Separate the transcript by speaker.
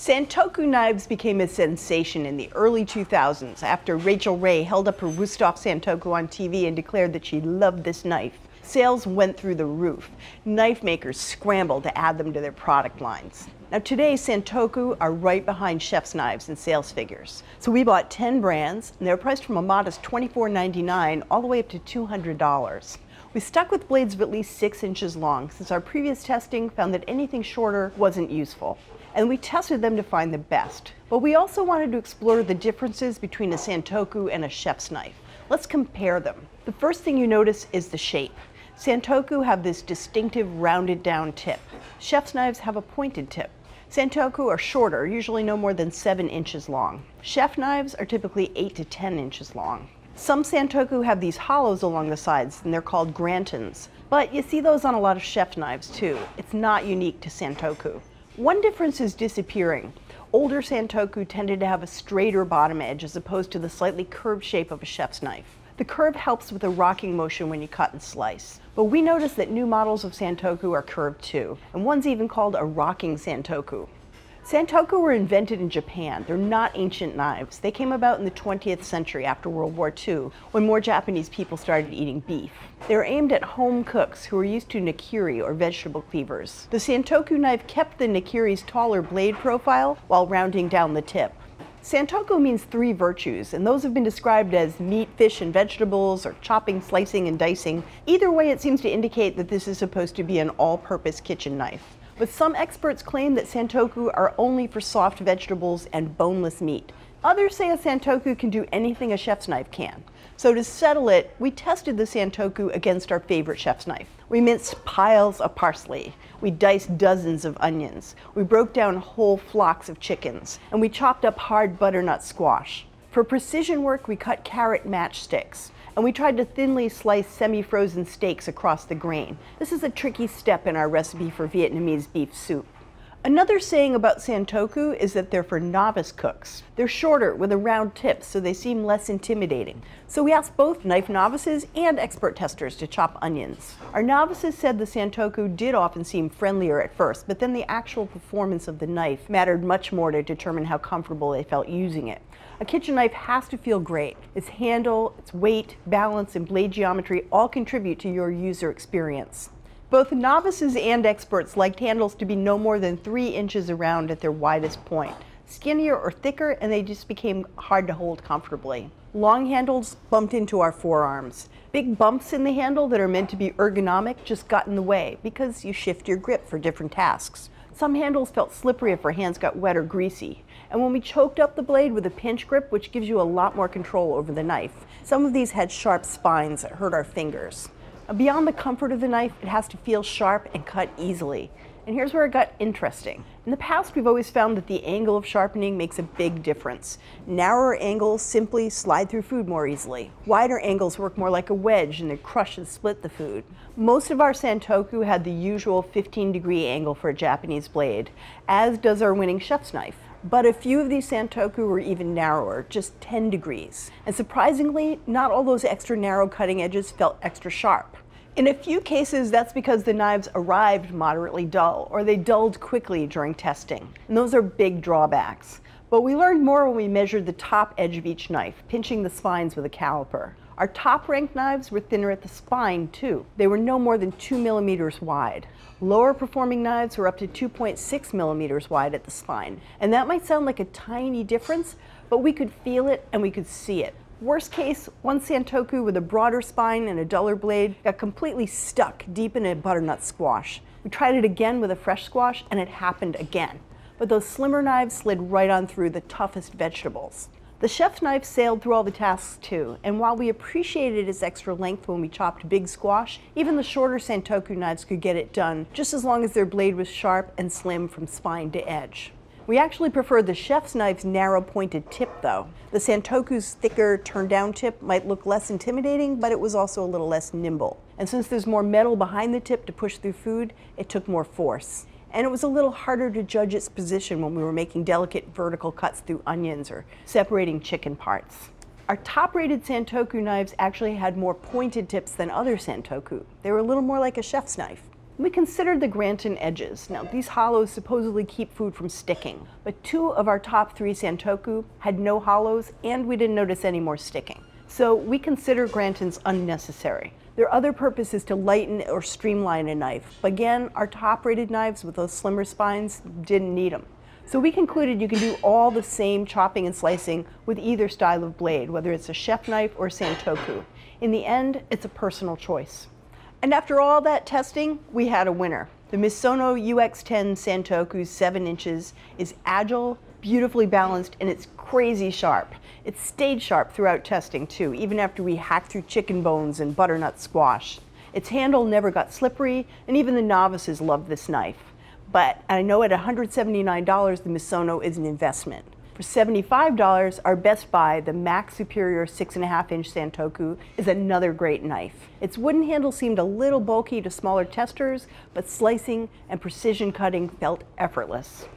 Speaker 1: Santoku knives became a sensation in the early 2000s after Rachel Ray held up her Rostov Santoku on TV and declared that she loved this knife. Sales went through the roof. Knife makers scrambled to add them to their product lines. Now today, Santoku are right behind chef's knives in sales figures. So we bought 10 brands, and they're priced from a modest $24.99 all the way up to $200. We stuck with blades of at least six inches long since our previous testing found that anything shorter wasn't useful and we tested them to find the best. But we also wanted to explore the differences between a santoku and a chef's knife. Let's compare them. The first thing you notice is the shape. Santoku have this distinctive rounded down tip. Chef's knives have a pointed tip. Santoku are shorter, usually no more than 7 inches long. Chef knives are typically 8 to 10 inches long. Some Santoku have these hollows along the sides, and they're called grantons. But you see those on a lot of chef knives too. It's not unique to Santoku. One difference is disappearing. Older Santoku tended to have a straighter bottom edge as opposed to the slightly curved shape of a chef's knife. The curve helps with the rocking motion when you cut and slice. But we noticed that new models of Santoku are curved too, and one's even called a rocking Santoku. Santoku were invented in Japan. They're not ancient knives. They came about in the 20th century after World War II, when more Japanese people started eating beef. They were aimed at home cooks who were used to nikiri or vegetable cleavers. The Santoku knife kept the nikiri's taller blade profile while rounding down the tip. Santoku means three virtues, and those have been described as meat, fish, and vegetables, or chopping, slicing, and dicing. Either way, it seems to indicate that this is supposed to be an all-purpose kitchen knife but some experts claim that santoku are only for soft vegetables and boneless meat. Others say a santoku can do anything a chef's knife can. So to settle it, we tested the santoku against our favorite chef's knife. We minced piles of parsley. We diced dozens of onions. We broke down whole flocks of chickens. And we chopped up hard butternut squash. For precision work, we cut carrot matchsticks and we tried to thinly slice semi-frozen steaks across the grain. This is a tricky step in our recipe for Vietnamese beef soup. Another saying about santoku is that they're for novice cooks. They're shorter with a round tip, so they seem less intimidating. So we asked both knife novices and expert testers to chop onions. Our novices said the santoku did often seem friendlier at first, but then the actual performance of the knife mattered much more to determine how comfortable they felt using it. A kitchen knife has to feel great. Its handle, its weight, balance, and blade geometry all contribute to your user experience. Both novices and experts liked handles to be no more than three inches around at their widest point. Skinnier or thicker, and they just became hard to hold comfortably. Long handles bumped into our forearms. Big bumps in the handle that are meant to be ergonomic just got in the way because you shift your grip for different tasks. Some handles felt slippery if our hands got wet or greasy. And when we choked up the blade with a pinch grip, which gives you a lot more control over the knife, some of these had sharp spines that hurt our fingers. Beyond the comfort of the knife, it has to feel sharp and cut easily. And here's where it got interesting. In the past, we've always found that the angle of sharpening makes a big difference. Narrower angles simply slide through food more easily. Wider angles work more like a wedge and they crush and split the food. Most of our santoku had the usual 15 degree angle for a Japanese blade, as does our winning chef's knife. But a few of these santoku were even narrower, just 10 degrees. And surprisingly, not all those extra narrow cutting edges felt extra sharp. In a few cases, that's because the knives arrived moderately dull or they dulled quickly during testing. And those are big drawbacks. But we learned more when we measured the top edge of each knife, pinching the spines with a caliper. Our top ranked knives were thinner at the spine too. They were no more than 2 millimeters wide. Lower performing knives were up to 2.6 millimeters wide at the spine. And that might sound like a tiny difference, but we could feel it and we could see it. Worst case, one Santoku with a broader spine and a duller blade got completely stuck deep in a butternut squash. We tried it again with a fresh squash and it happened again. But those slimmer knives slid right on through the toughest vegetables. The chef's knife sailed through all the tasks too, and while we appreciated its extra length when we chopped big squash, even the shorter Santoku knives could get it done, just as long as their blade was sharp and slim from spine to edge. We actually prefer the chef's knife's narrow pointed tip though. The Santoku's thicker turn down tip might look less intimidating, but it was also a little less nimble. And since there's more metal behind the tip to push through food, it took more force. And it was a little harder to judge its position when we were making delicate vertical cuts through onions or separating chicken parts. Our top rated Santoku knives actually had more pointed tips than other Santoku. They were a little more like a chef's knife. We considered the Granton edges. Now, these hollows supposedly keep food from sticking, but two of our top three Santoku had no hollows and we didn't notice any more sticking. So we consider Grantons unnecessary. Their other purpose is to lighten or streamline a knife. Again, our top rated knives with those slimmer spines didn't need them. So we concluded you can do all the same chopping and slicing with either style of blade, whether it's a chef knife or a santoku. In the end, it's a personal choice. And after all that testing, we had a winner. The Misono UX10 Santoku 7 inches is agile, beautifully balanced, and it's crazy sharp. It stayed sharp throughout testing too, even after we hacked through chicken bones and butternut squash. Its handle never got slippery, and even the novices loved this knife. But I know at $179, the Misono is an investment. For $75, our Best Buy, the Max Superior 6.5 inch Santoku, is another great knife. Its wooden handle seemed a little bulky to smaller testers, but slicing and precision cutting felt effortless.